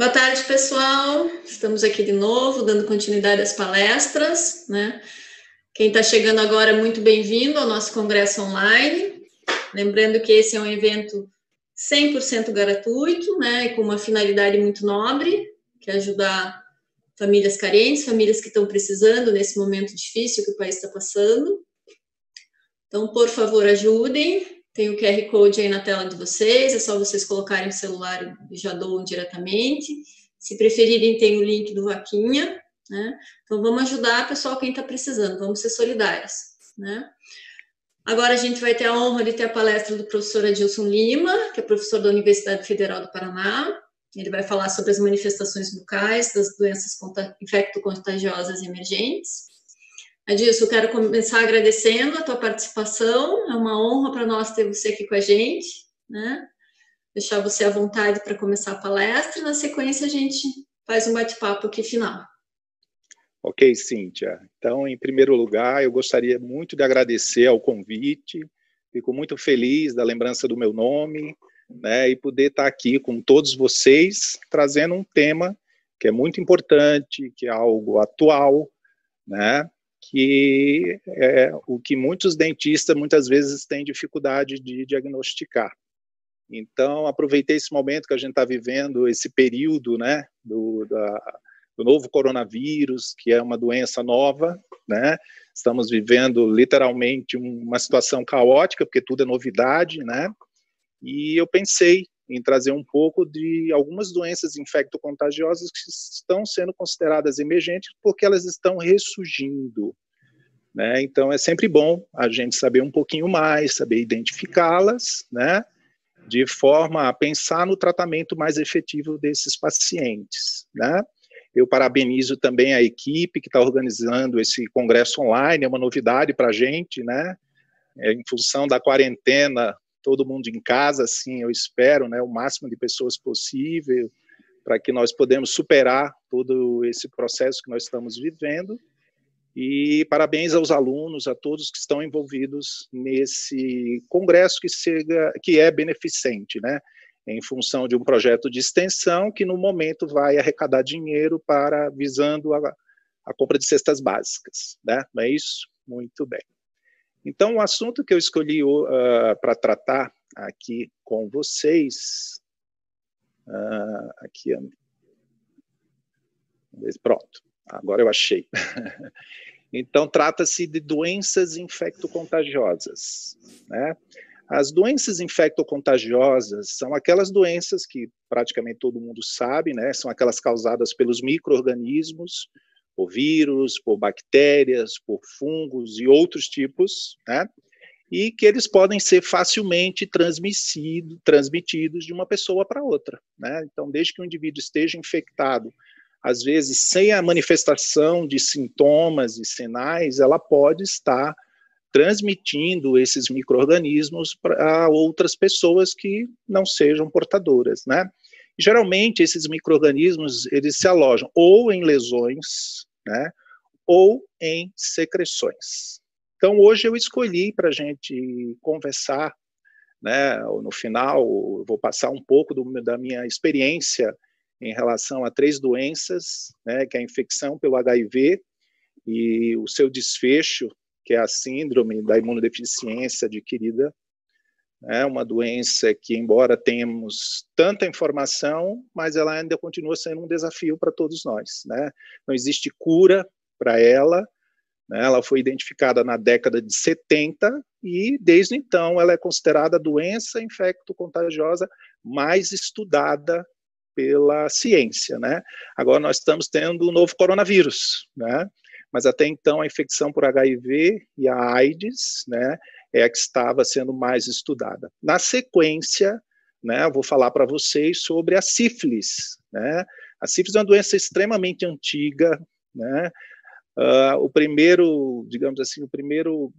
Boa tarde, pessoal. Estamos aqui de novo, dando continuidade às palestras, né? Quem está chegando agora, muito bem-vindo ao nosso congresso online. Lembrando que esse é um evento 100% gratuito, né? E com uma finalidade muito nobre, que é ajudar famílias carentes, famílias que estão precisando nesse momento difícil que o país está passando. Então, por favor, ajudem, tem o QR Code aí na tela de vocês, é só vocês colocarem o celular e já doam diretamente. Se preferirem, tem o link do Vaquinha, né? Então vamos ajudar, pessoal, quem está precisando, vamos ser solidários, né? Agora a gente vai ter a honra de ter a palestra do professor Adilson Lima, que é professor da Universidade Federal do Paraná. Ele vai falar sobre as manifestações bucais das doenças infecto-contagiosas emergentes. Adilson, eu quero começar agradecendo a tua participação. É uma honra para nós ter você aqui com a gente, né? Deixar você à vontade para começar a palestra. Na sequência, a gente faz um bate-papo aqui final. Ok, Cíntia. Então, em primeiro lugar, eu gostaria muito de agradecer ao convite. Fico muito feliz da lembrança do meu nome, né? E poder estar aqui com todos vocês, trazendo um tema que é muito importante, que é algo atual, né? que é o que muitos dentistas muitas vezes têm dificuldade de diagnosticar. Então, aproveitei esse momento que a gente está vivendo, esse período né, do, da, do novo coronavírus, que é uma doença nova, né? Estamos vivendo literalmente uma situação caótica, porque tudo é novidade, né? E eu pensei em trazer um pouco de algumas doenças infecto-contagiosas que estão sendo consideradas emergentes porque elas estão ressurgindo. Né? Então é sempre bom a gente saber um pouquinho mais, saber identificá-las, né? de forma a pensar no tratamento mais efetivo desses pacientes. Né? Eu parabenizo também a equipe que está organizando esse congresso online, é uma novidade para a gente, né? É, em função da quarentena, todo mundo em casa, assim, eu espero, né, o máximo de pessoas possível, para que nós podemos superar todo esse processo que nós estamos vivendo e parabéns aos alunos, a todos que estão envolvidos nesse congresso que, chega, que é beneficente, né? em função de um projeto de extensão que no momento vai arrecadar dinheiro para visando a, a compra de cestas básicas, né? Não é isso? Muito bem. Então, o assunto que eu escolhi uh, para tratar aqui com vocês, uh, aqui, pronto. Agora eu achei. Então, trata-se de doenças infectocontagiosas. Né? As doenças infectocontagiosas são aquelas doenças que praticamente todo mundo sabe, né? são aquelas causadas pelos micro-organismos, por vírus, por bactérias, por fungos e outros tipos, né? e que eles podem ser facilmente transmitidos de uma pessoa para outra. Né? Então, desde que o indivíduo esteja infectado às vezes sem a manifestação de sintomas e sinais, ela pode estar transmitindo esses micro-organismos para outras pessoas que não sejam portadoras, né? Geralmente esses microorganismos eles se alojam ou em lesões, né? Ou em secreções. Então hoje eu escolhi para a gente conversar, né? No final eu vou passar um pouco do, da minha experiência em relação a três doenças, né, que é a infecção pelo HIV e o seu desfecho, que é a síndrome da imunodeficiência adquirida, é uma doença que, embora temos tanta informação, mas ela ainda continua sendo um desafio para todos nós. Né? Não existe cura para ela. Né? Ela foi identificada na década de 70 e, desde então, ela é considerada a doença infecto-contagiosa mais estudada pela ciência, né? Agora nós estamos tendo um novo coronavírus, né? Mas até então a infecção por HIV e a AIDS, né, é a que estava sendo mais estudada. Na sequência, né, eu vou falar para vocês sobre a sífilis, né? A sífilis é uma doença extremamente antiga, né? Uh, o primeiro, digamos assim, o primeiro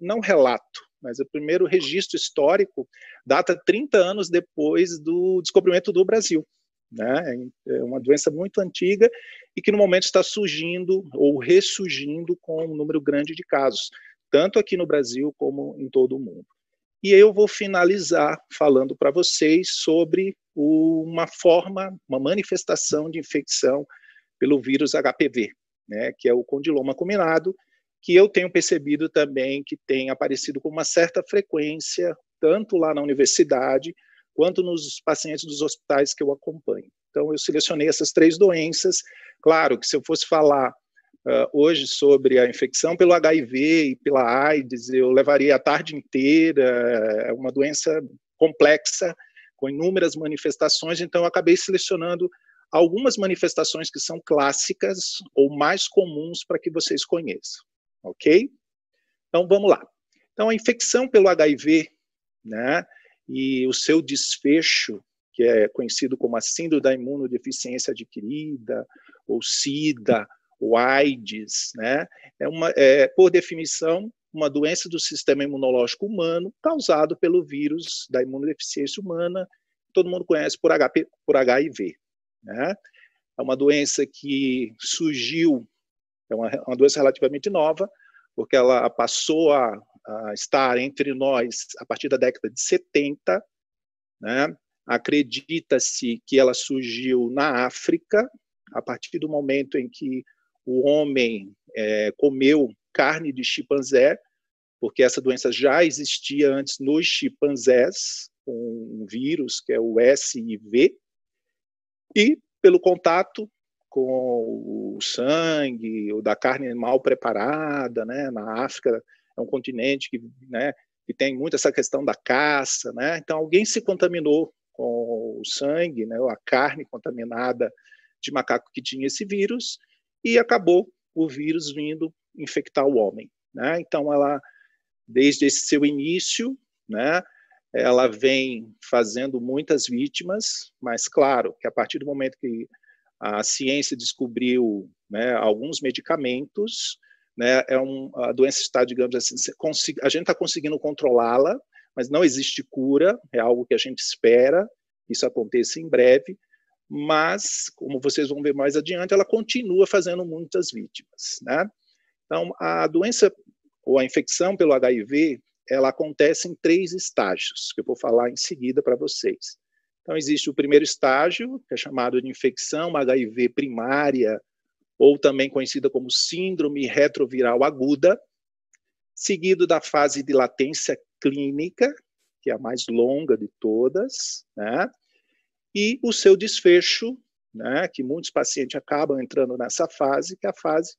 não relato, mas o primeiro registro histórico data 30 anos depois do descobrimento do Brasil. Né? É, é uma doença muito antiga e que no momento está surgindo ou ressurgindo com um número grande de casos, tanto aqui no Brasil como em todo o mundo. E eu vou finalizar falando para vocês sobre uma forma, uma manifestação de infecção pelo vírus HPV, né, que é o condiloma combinado, que eu tenho percebido também que tem aparecido com uma certa frequência, tanto lá na universidade, quanto nos pacientes dos hospitais que eu acompanho. Então, eu selecionei essas três doenças. Claro que se eu fosse falar uh, hoje sobre a infecção pelo HIV e pela AIDS, eu levaria a tarde inteira, é uma doença complexa, com inúmeras manifestações, então eu acabei selecionando algumas manifestações que são clássicas ou mais comuns para que vocês conheçam, ok? Então vamos lá. Então a infecção pelo HIV, né, e o seu desfecho, que é conhecido como a síndrome da imunodeficiência adquirida, ou SIDA, ou AIDS, né? é, uma, é, por definição, uma doença do sistema imunológico humano causado pelo vírus da imunodeficiência humana, que todo mundo conhece por, HP, por HIV. Né? É uma doença que surgiu, é uma, é uma doença relativamente nova, porque ela passou a uh, estar entre nós a partir da década de 70. Né? Acredita-se que ela surgiu na África, a partir do momento em que o homem é, comeu carne de chimpanzé, porque essa doença já existia antes nos chimpanzés, com um vírus que é o SIV, e pelo contato com o sangue ou da carne mal preparada, né, na África é um continente que, né, que tem muito essa questão da caça, né? Então alguém se contaminou com o sangue, né, a carne contaminada de macaco que tinha esse vírus e acabou o vírus vindo infectar o homem, né? Então ela desde esse seu início, né, ela vem fazendo muitas vítimas, mas claro que a partir do momento que a ciência descobriu né, alguns medicamentos, né? É um, a doença está, digamos assim, a gente está conseguindo controlá-la, mas não existe cura, é algo que a gente espera que isso aconteça em breve, mas, como vocês vão ver mais adiante, ela continua fazendo muitas vítimas. Né? Então, a doença ou a infecção pelo HIV, ela acontece em três estágios, que eu vou falar em seguida para vocês. Então, existe o primeiro estágio, que é chamado de infecção HIV primária ou também conhecida como síndrome retroviral aguda, seguido da fase de latência clínica, que é a mais longa de todas, né? e o seu desfecho, né? que muitos pacientes acabam entrando nessa fase, que é a fase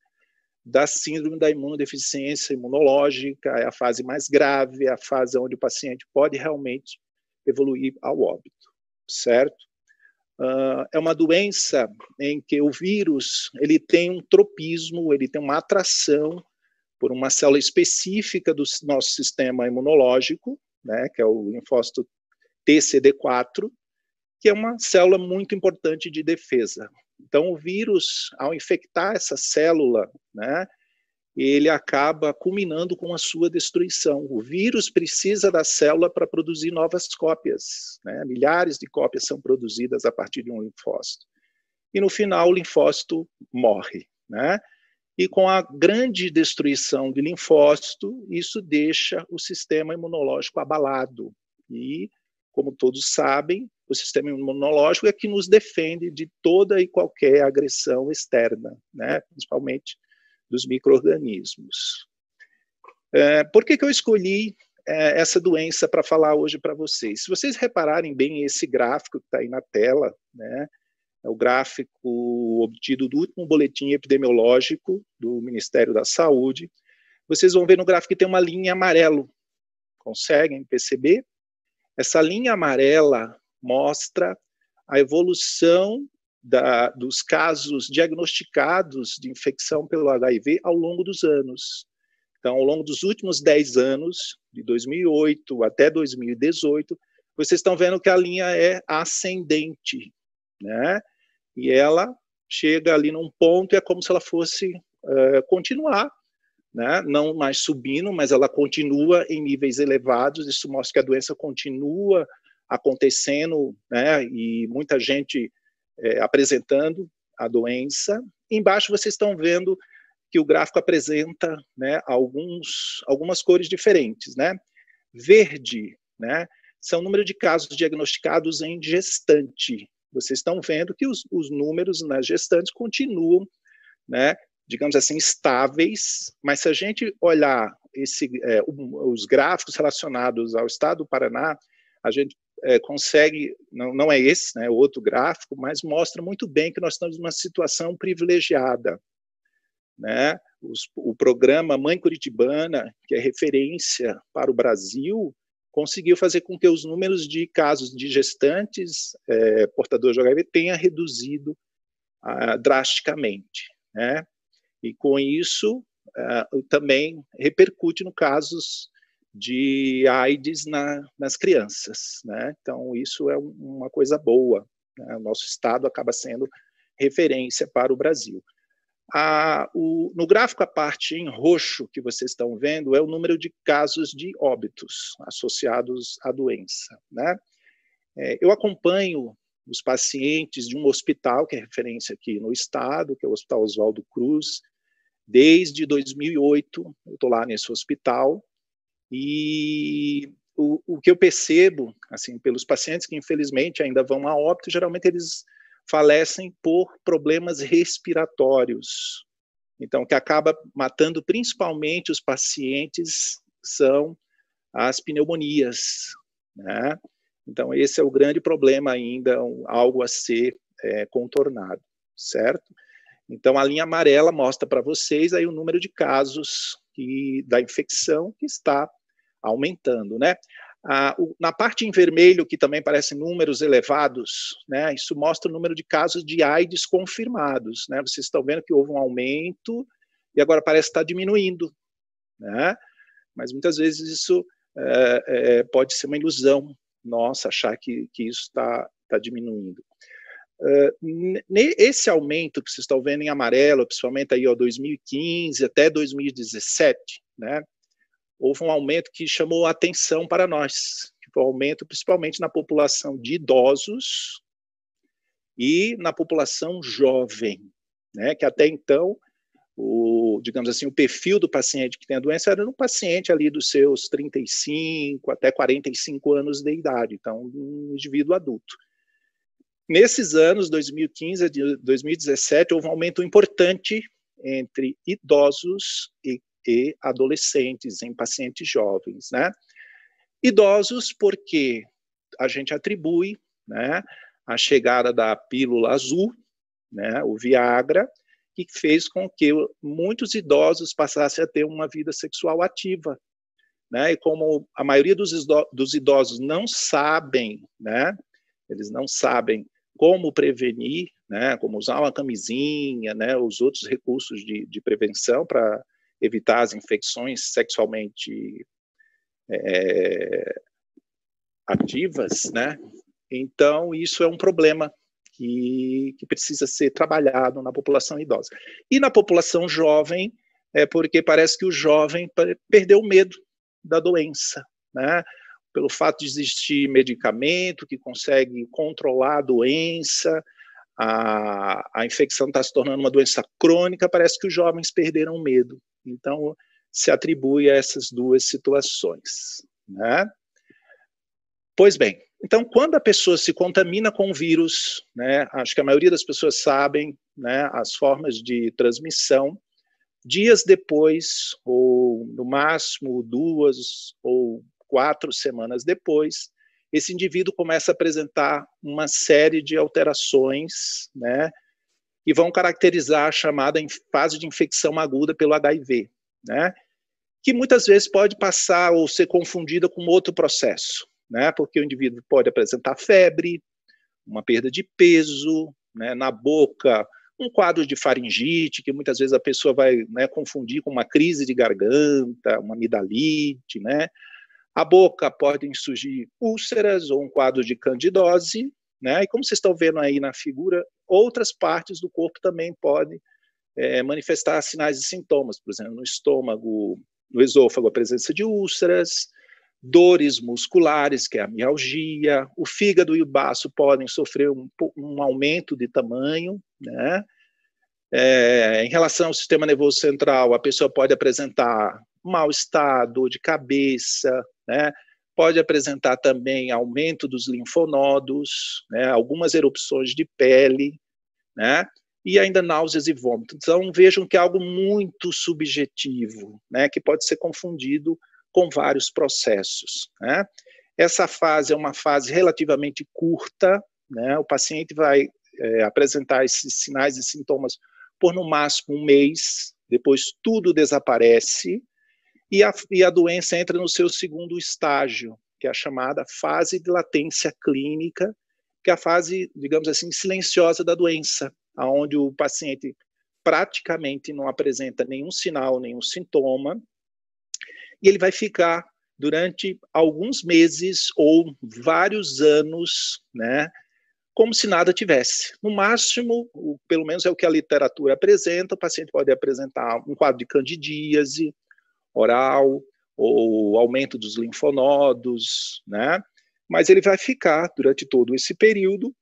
da síndrome da imunodeficiência imunológica, é a fase mais grave, é a fase onde o paciente pode realmente evoluir ao óbito, certo? Uh, é uma doença em que o vírus ele tem um tropismo, ele tem uma atração por uma célula específica do nosso sistema imunológico, né, que é o linfócito TCD4, que é uma célula muito importante de defesa. Então, o vírus, ao infectar essa célula, né, ele acaba culminando com a sua destruição. O vírus precisa da célula para produzir novas cópias. Né? Milhares de cópias são produzidas a partir de um linfócito. E no final, o linfócito morre. Né? E com a grande destruição de linfócito, isso deixa o sistema imunológico abalado. E, como todos sabem, o sistema imunológico é que nos defende de toda e qualquer agressão externa, né? principalmente dos micro-organismos. É, por que, que eu escolhi é, essa doença para falar hoje para vocês? Se vocês repararem bem esse gráfico que está aí na tela, né, é o gráfico obtido do último boletim epidemiológico do Ministério da Saúde, vocês vão ver no gráfico que tem uma linha amarelo. Conseguem perceber? Essa linha amarela mostra a evolução da, dos casos diagnosticados de infecção pelo HIV ao longo dos anos. Então, ao longo dos últimos 10 anos, de 2008 até 2018, vocês estão vendo que a linha é ascendente, né? E ela chega ali num ponto e é como se ela fosse uh, continuar, né? Não mais subindo, mas ela continua em níveis elevados. Isso mostra que a doença continua acontecendo, né? E muita gente é, apresentando a doença. Embaixo vocês estão vendo que o gráfico apresenta né, alguns, algumas cores diferentes. Né? Verde né, são o número de casos diagnosticados em gestante. Vocês estão vendo que os, os números nas gestantes continuam, né, digamos assim, estáveis, mas se a gente olhar esse, é, os gráficos relacionados ao estado do Paraná, a gente é, consegue, não, não é esse, né, é outro gráfico, mas mostra muito bem que nós estamos numa situação privilegiada. Né? Os, o programa Mãe Curitibana, que é referência para o Brasil, conseguiu fazer com que os números de casos de gestantes é, portadores de HIV tenha reduzido ah, drasticamente. Né? E com isso, ah, também repercute no casos de AIDS na, nas crianças. Né? Então, isso é uma coisa boa. Né? O nosso estado acaba sendo referência para o Brasil. A, o, no gráfico, a parte em roxo que vocês estão vendo é o número de casos de óbitos associados à doença. Né? É, eu acompanho os pacientes de um hospital, que é referência aqui no estado, que é o Hospital Oswaldo Cruz, desde 2008. Eu estou lá nesse hospital e o, o que eu percebo, assim, pelos pacientes que infelizmente ainda vão a óbito, geralmente eles falecem por problemas respiratórios. Então, o que acaba matando principalmente os pacientes são as pneumonias, né? Então, esse é o grande problema ainda, algo a ser é, contornado, certo? Então, a linha amarela mostra para vocês aí o número de casos que, da infecção que está aumentando, né? Ah, o, na parte em vermelho, que também parece números elevados, né, isso mostra o número de casos de AIDS confirmados. Né? Vocês estão vendo que houve um aumento e agora parece estar diminuindo. Né? Mas muitas vezes isso é, é, pode ser uma ilusão nossa achar que, que isso está tá diminuindo. É, esse aumento que vocês estão vendo em amarelo, principalmente aí ó, 2015 até 2017, né, houve um aumento que chamou a atenção para nós, tipo, um aumento principalmente na população de idosos e na população jovem, né, que até então o, digamos assim, o perfil do paciente que tem a doença era um paciente ali dos seus 35 até 45 anos de idade, então um indivíduo adulto. Nesses anos, 2015 a 2017, houve um aumento importante entre idosos e e adolescentes, em pacientes jovens, né? Idosos, porque a gente atribui, né, a chegada da pílula azul, né, o Viagra, que fez com que muitos idosos passassem a ter uma vida sexual ativa, né? E como a maioria dos dos idosos não sabem, né, eles não sabem como prevenir, né, como usar uma camisinha, né, os outros recursos de, de prevenção para evitar as infecções sexualmente é, ativas, né? Então, isso é um problema que, que, precisa ser trabalhado na população idosa. E na população jovem, é porque parece que o jovem perdeu o medo da doença, né? Pelo fato de existir medicamento que consegue controlar a doença, a, a infecção está se tornando uma doença crônica, parece que os jovens perderam o medo. Então, se atribui a essas duas situações. Né? Pois bem, então, quando a pessoa se contamina com o vírus, né, acho que a maioria das pessoas sabem né, as formas de transmissão, dias depois, ou no máximo duas ou quatro semanas depois, esse indivíduo começa a apresentar uma série de alterações, né, e vão caracterizar a chamada fase de infecção aguda pelo HIV, né? que muitas vezes pode passar ou ser confundida com outro processo, né? porque o indivíduo pode apresentar febre, uma perda de peso, né? na boca, um quadro de faringite, que muitas vezes a pessoa vai né, confundir com uma crise de garganta, uma amidalite, né? A boca podem surgir úlceras ou um quadro de candidose, né? E como vocês estão vendo aí na figura, outras partes do corpo também podem é, manifestar sinais e sintomas, por exemplo, no estômago, no esôfago, a presença de úlceras, dores musculares, que é a mialgia, o fígado e o baço podem sofrer um, um aumento de tamanho, né? É, em relação ao sistema nervoso central, a pessoa pode apresentar mal-estar, dor de cabeça, né? pode apresentar também aumento dos linfonodos, né, algumas erupções de pele, né, e ainda náuseas e vômitos. Então, vejam que é algo muito subjetivo, né, que pode ser confundido com vários processos. Né. Essa fase é uma fase relativamente curta, né, o paciente vai é, apresentar esses sinais e sintomas por no máximo um mês, depois tudo desaparece, e a, e a doença entra no seu segundo estágio, que é a chamada fase de latência clínica, que é a fase, digamos assim, silenciosa da doença, aonde o paciente praticamente não apresenta nenhum sinal, nenhum sintoma, e ele vai ficar durante alguns meses ou vários anos, né, como se nada tivesse. No máximo, pelo menos é o que a literatura apresenta, o paciente pode apresentar um quadro de candidíase, oral, ou aumento dos linfonodos, né? Mas ele vai ficar durante todo esse período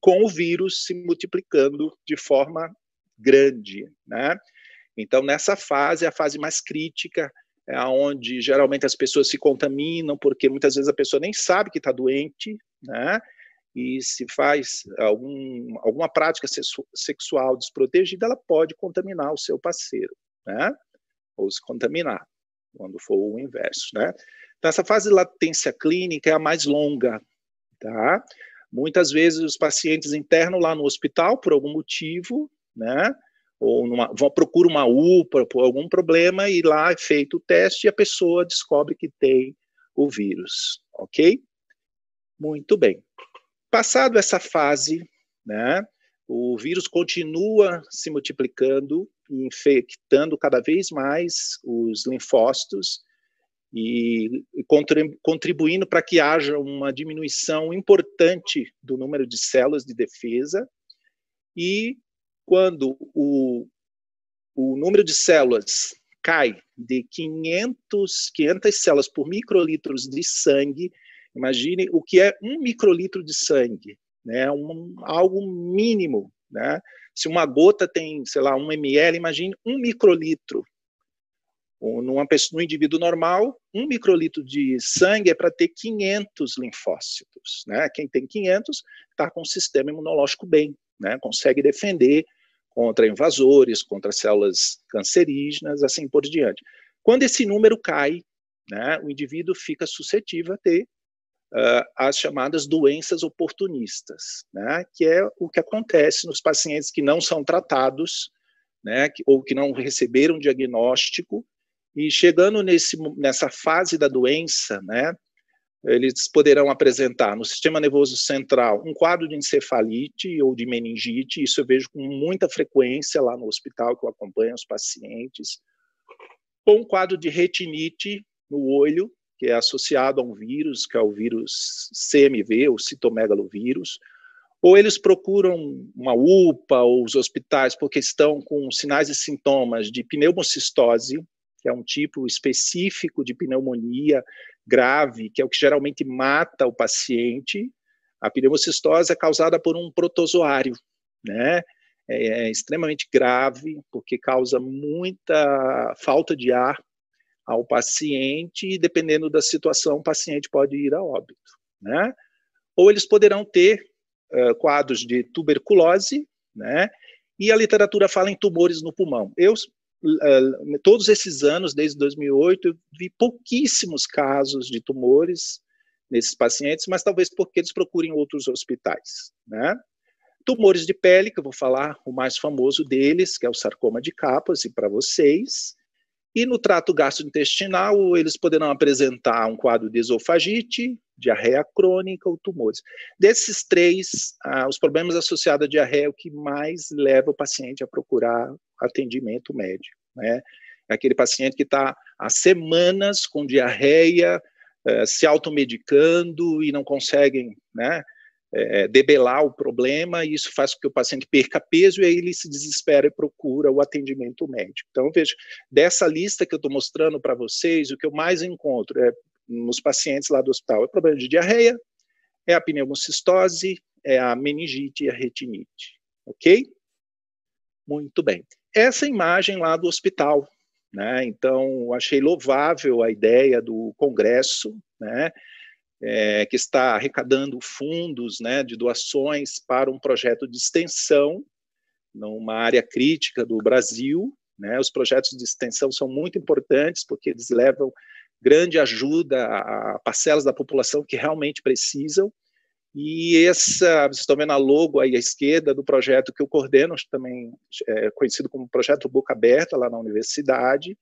com o vírus se multiplicando de forma grande, né? Então, nessa fase, a fase mais crítica, é onde geralmente as pessoas se contaminam, porque muitas vezes a pessoa nem sabe que está doente, né? E se faz algum, alguma prática sexual desprotegida, ela pode contaminar o seu parceiro, né? ou se contaminar, quando for o inverso, né? Então, essa fase de latência clínica é a mais longa, tá? Muitas vezes os pacientes internam lá no hospital por algum motivo, né? Ou vão, procura uma UPA por algum problema e lá é feito o teste e a pessoa descobre que tem o vírus, ok? Muito bem. Passado essa fase, né? O vírus continua se multiplicando, infectando cada vez mais os linfócitos e contribuindo para que haja uma diminuição importante do número de células de defesa. E quando o, o número de células cai de 500, 500 células por microlitros de sangue, imagine o que é um microlitro de sangue né? Um, algo mínimo, né? Se uma gota tem, sei lá, um ml, imagine um microlitro. Numa pessoa, num indivíduo normal, um microlitro de sangue é para ter 500 linfócitos. Né? Quem tem 500 está com o sistema imunológico bem, né? consegue defender contra invasores, contra células cancerígenas, assim por diante. Quando esse número cai, né, o indivíduo fica suscetível a ter uh, as chamadas doenças oportunistas, né, que é o que acontece nos pacientes que não são tratados, né, que, ou que não receberam diagnóstico, e chegando nesse, nessa fase da doença, né, eles poderão apresentar no sistema nervoso central um quadro de encefalite ou de meningite, isso eu vejo com muita frequência lá no hospital que eu acompanho os pacientes, ou um quadro de retinite no olho, que é associado a um vírus, que é o vírus CMV, o citomegalovírus, ou eles procuram uma UPA ou os hospitais porque estão com sinais e sintomas de pneumocistose, que é um tipo específico de pneumonia grave, que é o que geralmente mata o paciente. A pneumocistose é causada por um protozoário, né? É, é extremamente grave, porque causa muita falta de ar ao paciente e, dependendo da situação, o paciente pode ir a óbito. Né? Ou eles poderão ter uh, quadros de tuberculose, né? e a literatura fala em tumores no pulmão. Eu, uh, todos esses anos, desde 2008, eu vi pouquíssimos casos de tumores nesses pacientes, mas talvez porque eles procurem outros hospitais. Né? Tumores de pele, que eu vou falar o mais famoso deles, que é o sarcoma de Kaposi para vocês, e no trato gastrointestinal, eles poderão apresentar um quadro de esofagite, diarreia crônica ou tumores. Desses três, ah, os problemas associados à diarreia é o que mais leva o paciente a procurar atendimento médico. Né? É aquele paciente que está há semanas com diarreia, eh, se automedicando e não conseguem né, é, é, debelar o problema, e isso faz com que o paciente perca peso e aí ele se desespera e procura o atendimento médico. Então, veja, dessa lista que eu estou mostrando para vocês, o que eu mais encontro é, nos pacientes lá do hospital é problema de diarreia, é a pneumocistose, é a meningite e a retinite, ok? Muito bem. Essa imagem lá do hospital, né? Então, achei louvável a ideia do congresso, né? é, que está arrecadando fundos né, de doações para um projeto de extensão numa área crítica do Brasil. Né? Os projetos de extensão são muito importantes porque eles levam grande ajuda a parcelas da população que realmente precisam. E essa, vocês estão vendo a logo aí à esquerda do projeto que eu coordeno, também é conhecido como Projeto Boca Aberta, lá na universidade.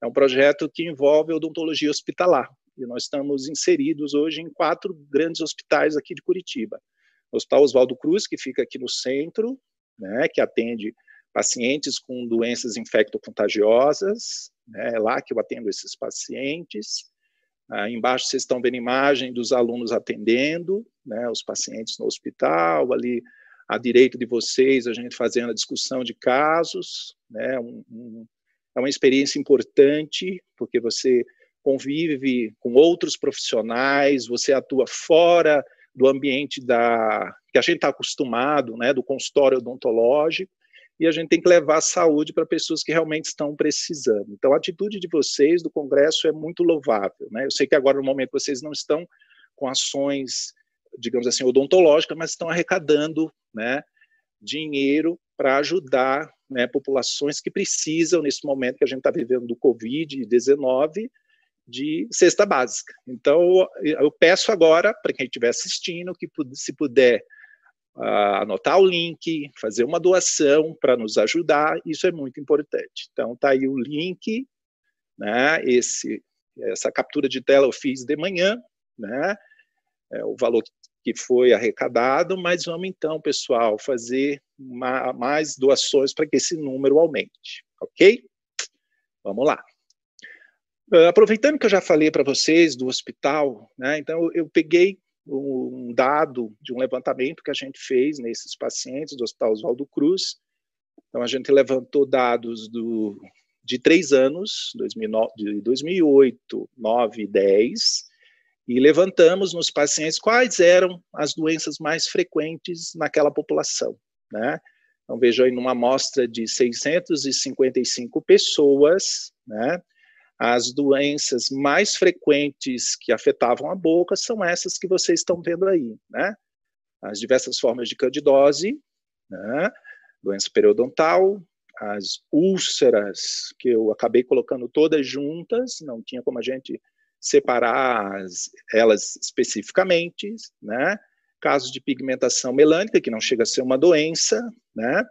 É um projeto que envolve odontologia hospitalar. E nós estamos inseridos hoje em quatro grandes hospitais aqui de Curitiba. O Hospital Oswaldo Cruz, que fica aqui no centro, né, que atende pacientes com doenças infectocontagiosas, né, é lá que eu atendo esses pacientes. Ah, embaixo vocês estão vendo imagem dos alunos atendendo, né, os pacientes no hospital, ali à direita de vocês, a gente fazendo a discussão de casos, né, um, um, é uma experiência importante, porque você convive com outros profissionais, você atua fora do ambiente da que a gente está acostumado, né, do consultório odontológico, e a gente tem que levar a saúde para pessoas que realmente estão precisando. Então, a atitude de vocês do Congresso é muito louvável. Né? Eu sei que agora, no momento, vocês não estão com ações, digamos assim, odontológicas, mas estão arrecadando né, dinheiro para ajudar né, populações que precisam, nesse momento que a gente está vivendo do Covid-19, de cesta básica. Então, eu peço agora para quem estiver assistindo que, se puder, uh, anotar o link, fazer uma doação para nos ajudar, isso é muito importante. Então, está aí o link, né? Esse, essa captura de tela eu fiz de manhã, né? É, o valor que foi arrecadado, mas vamos então, pessoal, fazer uma, mais doações para que esse número aumente, ok? Vamos lá. Ah, aproveitando que eu já falei para vocês do hospital, né, então eu peguei um dado de um levantamento que a gente fez nesses pacientes do Hospital Oswaldo Cruz. Então a gente levantou dados do, de três anos, 2009, de 2008, 9 e 10, e levantamos nos pacientes quais eram as doenças mais frequentes naquela população, né? Então vejo aí numa amostra de 655 pessoas, né? As doenças mais frequentes que afetavam a boca são essas que vocês estão vendo aí, né? As diversas formas de candidose, né? doença periodontal, as úlceras, que eu acabei colocando todas juntas, não tinha como a gente separar as, elas especificamente, né? Casos de pigmentação melânica, que não chega a ser uma doença, né?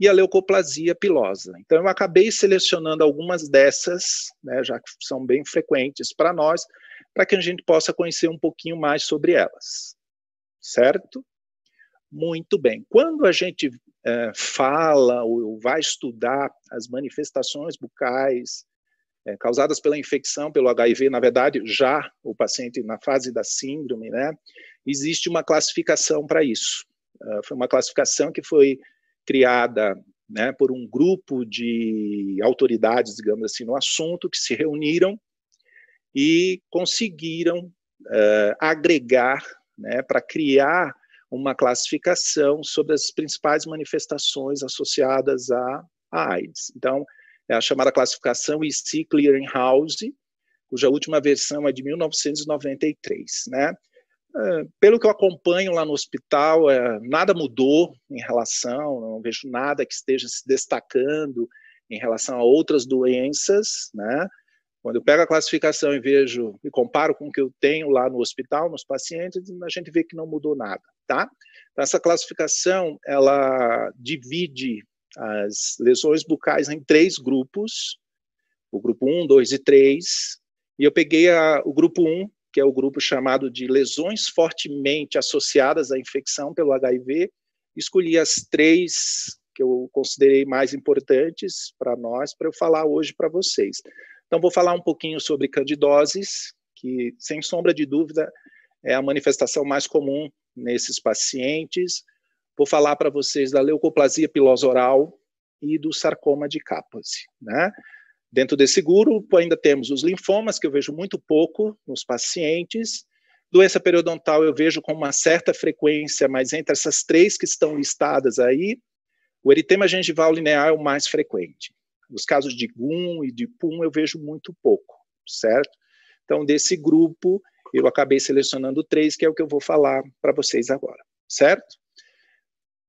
e a leucoplasia pilosa. Então, eu acabei selecionando algumas dessas, né, já que são bem frequentes para nós, para que a gente possa conhecer um pouquinho mais sobre elas. Certo? Muito bem. Quando a gente é, fala ou vai estudar as manifestações bucais é, causadas pela infecção pelo HIV, na verdade, já o paciente na fase da síndrome, né, existe uma classificação para isso. Uh, foi uma classificação que foi criada né, por um grupo de autoridades, digamos assim, no assunto, que se reuniram e conseguiram uh, agregar né, para criar uma classificação sobre as principais manifestações associadas à, AIDS. Então, é a chamada classificação IC Clearinghouse, cuja última versão é de 1993. Né? É, pelo que eu acompanho lá no hospital, é, nada mudou em relação, não vejo nada que esteja se destacando em relação a outras doenças, né? Quando eu pego a classificação e vejo e comparo com o que eu tenho lá no hospital, nos pacientes, a gente vê que não mudou nada, tá? Então, essa classificação, ela divide as lesões bucais em três grupos, o grupo 1, 2 e 3, e eu peguei a, o grupo 1 que é o grupo chamado de lesões fortemente associadas à infecção pelo HIV. Escolhi as três que eu considerei mais importantes para nós, para eu falar hoje para vocês. Então, vou falar um pouquinho sobre candidoses, que, sem sombra de dúvida, é a manifestação mais comum nesses pacientes. Vou falar para vocês da leucoplasia pilosoral e do sarcoma de Kaposi, né? Dentro desse grupo, ainda temos os linfomas, que eu vejo muito pouco nos pacientes. Doença periodontal eu vejo com uma certa frequência, mas entre essas três que estão listadas aí, o eritema gengival linear é o mais frequente. Os casos de GUM e de PUM eu vejo muito pouco, certo? Então, desse grupo, eu acabei selecionando três, que é o que eu vou falar para vocês agora, certo?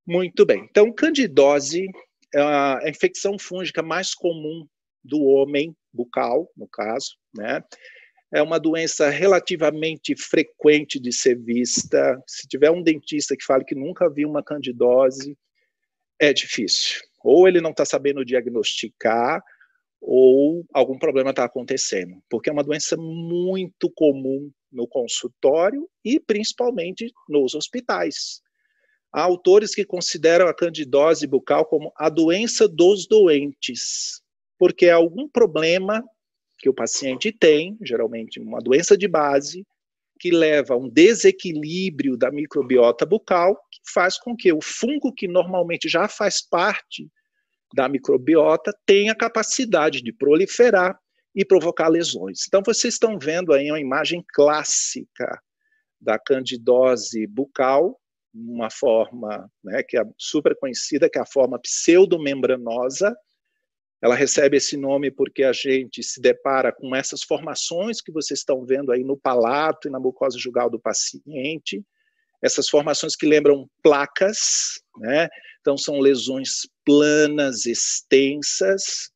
Muito bem. Então, candidose ah, é a infecção fúngica mais comum do homem bucal, no caso, né? É uma doença relativamente frequente de ser vista. Se tiver um dentista que fale que nunca viu uma candidose, é difícil. Ou ele não está sabendo diagnosticar, ou algum problema está acontecendo, porque é uma doença muito comum no consultório e principalmente nos hospitais. Há autores que consideram a candidose bucal como a doença dos doentes, porque é algum problema que o paciente tem, geralmente uma doença de base, que leva a um desequilíbrio da microbiota bucal, que faz com que o fungo que normalmente já faz parte da microbiota tenha capacidade de proliferar e provocar lesões. Então vocês estão vendo aí uma imagem clássica da candidose bucal, uma forma né, que é super conhecida, que é a forma pseudomembranosa, ela recebe esse nome porque a gente se depara com essas formações que vocês estão vendo aí no palato e na mucosa jugal do paciente, essas formações que lembram placas, né? Então, são lesões planas, extensas,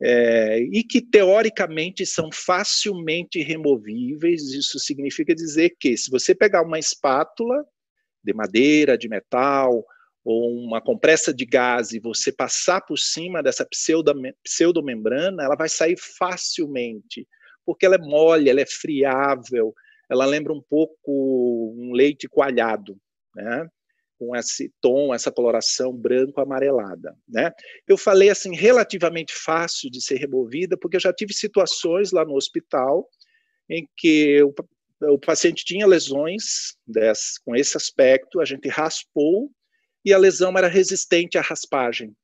é, e que teoricamente são facilmente removíveis. Isso significa dizer que, se você pegar uma espátula de madeira, de metal, ou uma compressa de gás e você passar por cima dessa pseudomembrana, ela vai sair facilmente, porque ela é mole, ela é friável, ela lembra um pouco um leite coalhado, né? com esse tom, essa coloração branco-amarelada. Né? Eu falei assim, relativamente fácil de ser removida, porque eu já tive situações lá no hospital em que o, o paciente tinha lesões desse, com esse aspecto, a gente raspou e a lesão era resistente à raspagem.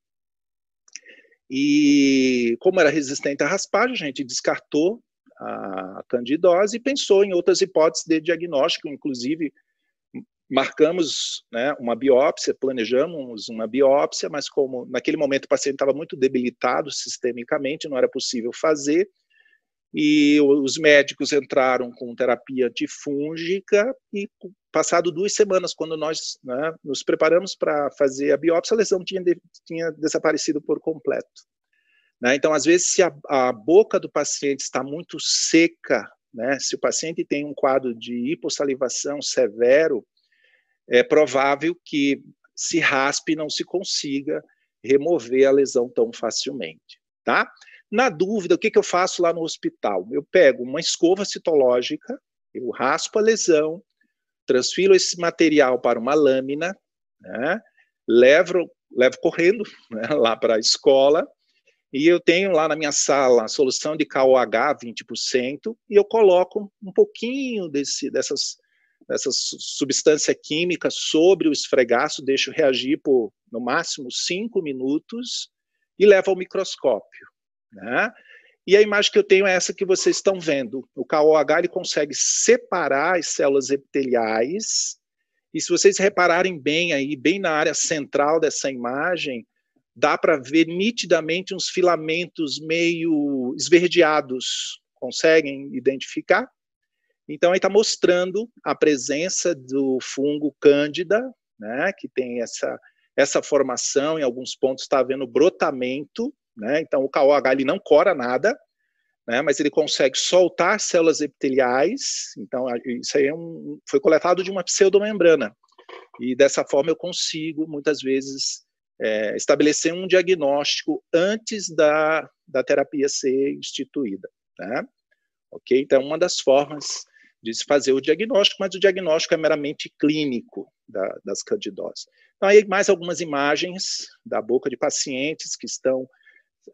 E como era resistente à raspagem, a gente descartou a candidose e pensou em outras hipóteses de diagnóstico, inclusive marcamos né, uma biópsia, planejamos uma biópsia, mas como naquele momento o paciente estava muito debilitado sistemicamente, não era possível fazer, e os médicos entraram com terapia antifúngica e passado duas semanas, quando nós né, nos preparamos para fazer a biópsia, a lesão tinha, de, tinha desaparecido por completo. Né? Então, às vezes, se a, a, boca do paciente está muito seca, né, se o paciente tem um quadro de hipossalivação severo, é provável que se raspe e não se consiga remover a lesão tão facilmente, tá? Na dúvida, o que, que eu faço lá no hospital? Eu pego uma escova citológica, eu raspo a lesão, transfiro esse material para uma lâmina, né, levo, levo correndo né, lá para a escola, e eu tenho lá na minha sala a solução de KOH 20%, e eu coloco um pouquinho desse, dessas, dessa substância química sobre o esfregaço, deixo reagir por no máximo 5 minutos e levo ao microscópio. Né? E a imagem que eu tenho é essa que vocês estão vendo. O KOH ele consegue separar as células epiteliais. E se vocês repararem bem aí, bem na área central dessa imagem, dá para ver nitidamente uns filamentos meio esverdeados. Conseguem identificar? Então, aí está mostrando a presença do fungo Cândida, né, que tem essa, essa formação, em alguns pontos está havendo brotamento, né? Então, o KOH ele não cora nada, né, mas ele consegue soltar células epiteliais, então isso aí é um, foi coletado de uma pseudomembrana. E dessa forma eu consigo, muitas vezes, é, estabelecer um diagnóstico antes da, da terapia ser instituída. Né? Ok? Então, é uma das formas de se fazer o diagnóstico, mas o diagnóstico é meramente clínico da, das candidoses. Então, aí mais algumas imagens da boca de pacientes que estão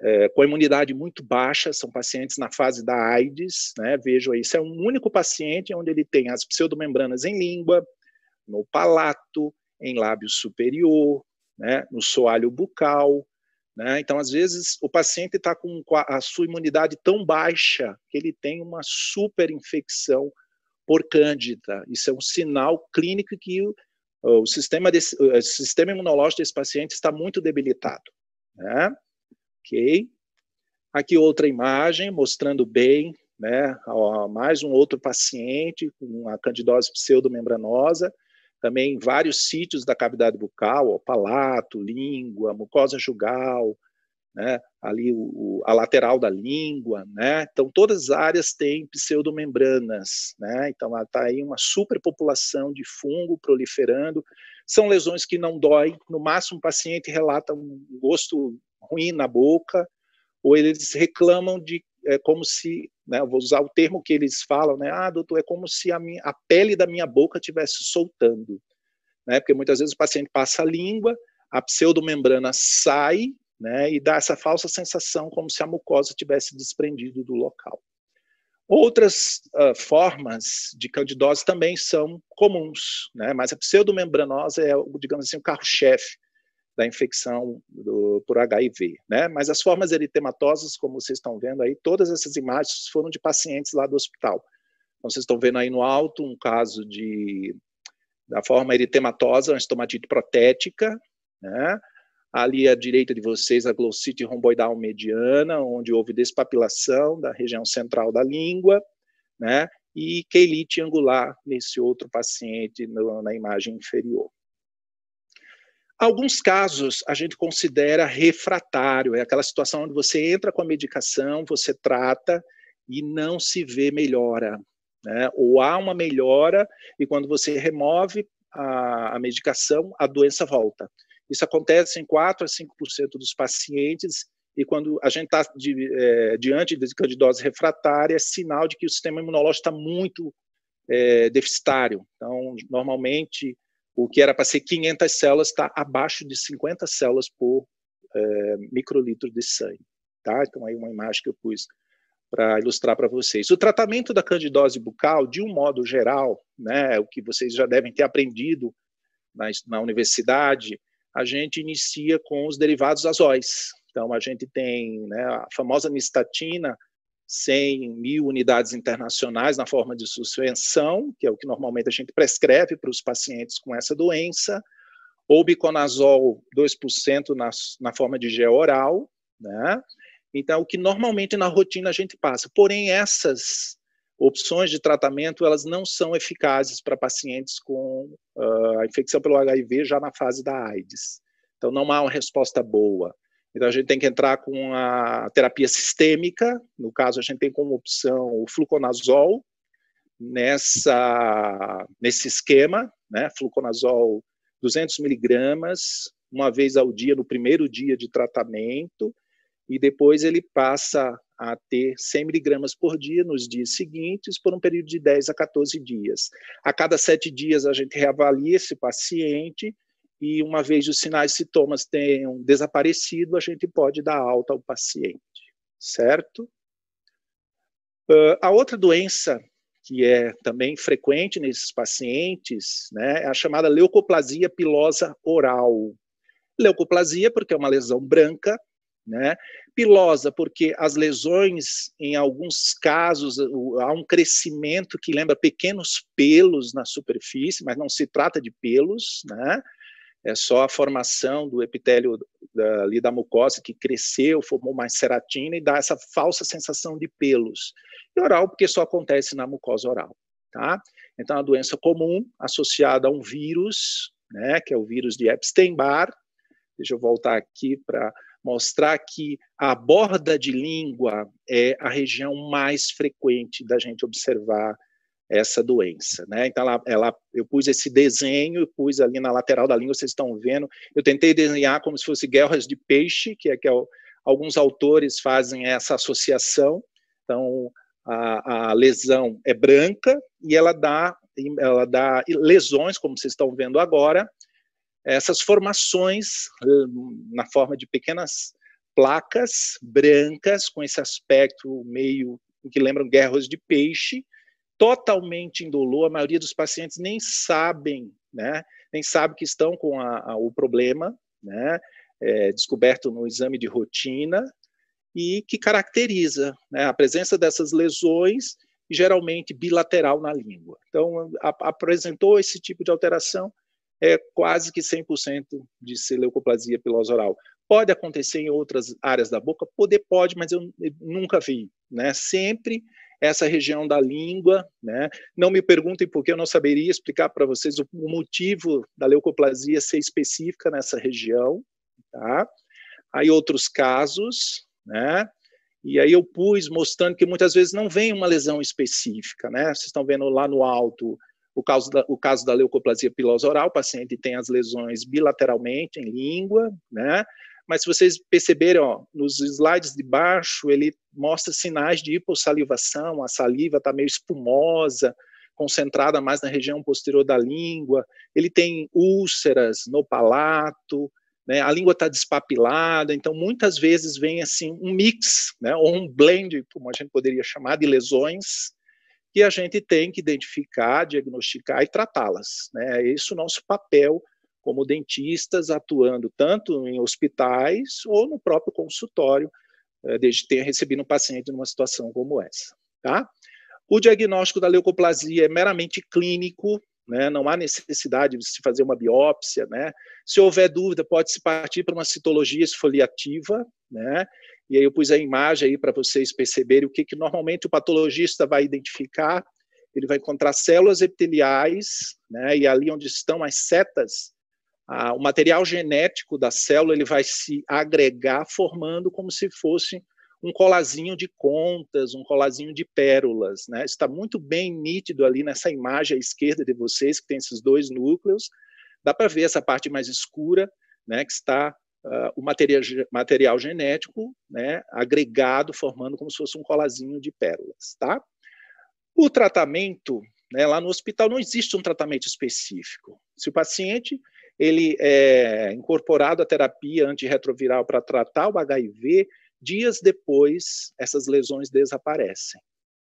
é, com imunidade muito baixa, são pacientes na fase da AIDS, né? Vejo aí, isso é um único paciente onde ele tem as pseudomembranas em língua, no palato, em lábio superior, né? No soalho bucal, né? Então, às vezes, o paciente está com a sua imunidade tão baixa que ele tem uma super infecção por cândida. Isso é um sinal clínico que o, o sistema, desse, o sistema imunológico desse paciente está muito debilitado. Né? ok. Aqui outra imagem mostrando bem, né, ó, mais um outro paciente com uma candidose pseudomembranosa, também em vários sítios da cavidade bucal, ó, palato, língua, mucosa jugal, né, ali o, a lateral da língua, né, então todas as áreas têm pseudomembranas, né, então está aí uma superpopulação de fungo proliferando, são lesões que não doem, no máximo o paciente relata um gosto ruim na boca, ou eles reclamam de é como se, né, vou usar o termo que eles falam, né, ah, doutor, é como se a, minha, a pele da minha boca estivesse soltando, né, porque muitas vezes o paciente passa a língua, a pseudomembrana sai, né, e dá essa falsa sensação como se a mucosa tivesse desprendido do local. Outras uh, formas de candidose também são comuns, né, mas a pseudomembranosa é, digamos assim, o carro-chefe, da infecção do, por HIV, né? Mas as formas eritematosas, como vocês estão vendo aí, todas essas imagens foram de pacientes lá do hospital. Então, vocês estão vendo aí no alto um caso de da forma eritematosa, uma estomatite protética, né? Ali à direita de vocês, a glossite romboidal mediana, onde houve despapilação da região central da língua, né? E quelite angular nesse outro paciente no, na imagem inferior. Alguns casos a gente considera refratário, é aquela situação onde você entra com a medicação, você trata e não se vê melhora. Né? Ou há uma melhora e quando você remove a, a medicação, a doença volta. Isso acontece em 4 a 5% dos pacientes e quando a gente está é, diante de candidose refratária, é sinal de que o sistema imunológico está muito é, deficitário. Então, normalmente, o que era para ser 500 células está abaixo de 50 células por é, microlitro de sangue. Tá? Então, aí uma imagem que eu pus para ilustrar para vocês. O tratamento da candidose bucal, de um modo geral, né, é o que vocês já devem ter aprendido na, na universidade, a gente inicia com os derivados azóis. Então, a gente tem né, a famosa nistatina, 100 mil unidades internacionais na forma de suspensão, que é o que normalmente a gente prescreve para os pacientes com essa doença, ou biconazol 2% na, na forma de gel oral, né? Então, o que normalmente na rotina a gente passa. Porém, essas opções de tratamento, elas não são eficazes para pacientes com uh, a infecção pelo HIV já na fase da AIDS. Então, não há uma resposta boa. Então a gente tem que entrar com a terapia sistêmica, no caso a gente tem como opção o fluconazol nessa nesse esquema, né? Fluconazol 200 miligramas uma vez ao dia no primeiro dia de tratamento e depois ele passa a ter 100 miligramas por dia nos dias seguintes, por um período de 10 a 14 dias. A cada sete dias a gente reavalia esse paciente e uma vez os sinais e sintomas tenham desaparecido, a gente pode dar alta ao paciente, certo? Uh, a outra doença que é também frequente nesses pacientes né, é a chamada leucoplasia pilosa oral. Leucoplasia porque é uma lesão branca, né? Pilosa porque as lesões, em alguns casos, há um crescimento que lembra pequenos pelos na superfície, mas não se trata de pelos, né? é só a formação do epitélio da, ali da mucosa que cresceu, formou mais ceratina e dá essa falsa sensação de pelos. E oral, porque só acontece na mucosa oral. Tá? Então, é uma doença comum associada a um vírus, né, que é o vírus de Epstein-Barr. Deixa eu voltar aqui para mostrar que a borda de língua é a região mais frequente da gente observar essa doença. Né? Então, ela, ela, eu pus esse desenho, pus ali na lateral da língua, vocês estão vendo. Eu tentei desenhar como se fosse guerras de peixe, que é que é alguns autores fazem essa associação. Então, a, a, lesão é branca e ela dá, ela dá lesões, como vocês estão vendo agora, essas formações na forma de pequenas placas brancas com esse aspecto meio que lembram guerras de peixe, totalmente indolor, a maioria dos pacientes nem sabem, né? Nem sabe que estão com a, a, o problema, né? É, descoberto no exame de rotina e que caracteriza né, a presença dessas lesões, geralmente bilateral na língua. Então, a, apresentou esse tipo de alteração, é quase que 100% de ser leucoplasia oral. Pode acontecer em outras áreas da boca? Poder pode, mas eu nunca vi. Né? Sempre essa região da língua, né? Não me perguntem porque eu não saberia explicar para vocês o motivo da leucoplasia ser específica nessa região, tá? Aí outros casos, né? E aí eu pus mostrando que muitas vezes não vem uma lesão específica, né? Vocês estão vendo lá no alto o caso da, o caso da leucoplasia pilosa oral, o paciente tem as lesões bilateralmente em língua, né? Mas se vocês perceberem, ó, nos slides de baixo, ele mostra sinais de hipossalivação, a saliva está meio espumosa, concentrada mais na região posterior da língua, ele tem úlceras no palato, né, a língua está despapilada, então muitas vezes vem assim um mix, né, ou um blend, como a gente poderia chamar, de lesões, que a gente tem que identificar, diagnosticar e tratá-las. Né, é esse é o nosso papel como dentistas atuando tanto em hospitais ou no próprio consultório, eh, desde ter recebido um paciente numa situação como essa. Tá? O diagnóstico da leucoplasia é meramente clínico, né? não há necessidade de se fazer uma biópsia. Né? Se houver dúvida, pode-se partir para uma citologia esfoliativa, né? e aí eu pus a imagem aí para vocês perceberem o que, que normalmente o patologista vai identificar. Ele vai encontrar células epiteliais, né? e ali onde estão as setas o material genético da célula ele vai se agregar formando como se fosse um colazinho de contas, um colazinho de pérolas. Né? Está muito bem nítido ali nessa imagem à esquerda de vocês, que tem esses dois núcleos. Dá para ver essa parte mais escura, né, que está uh, o material, material genético né, agregado, formando como se fosse um colazinho de pérolas. Tá? O tratamento, né, lá no hospital, não existe um tratamento específico. Se o paciente ele é incorporado à terapia antirretroviral para tratar o HIV, dias depois essas lesões desaparecem.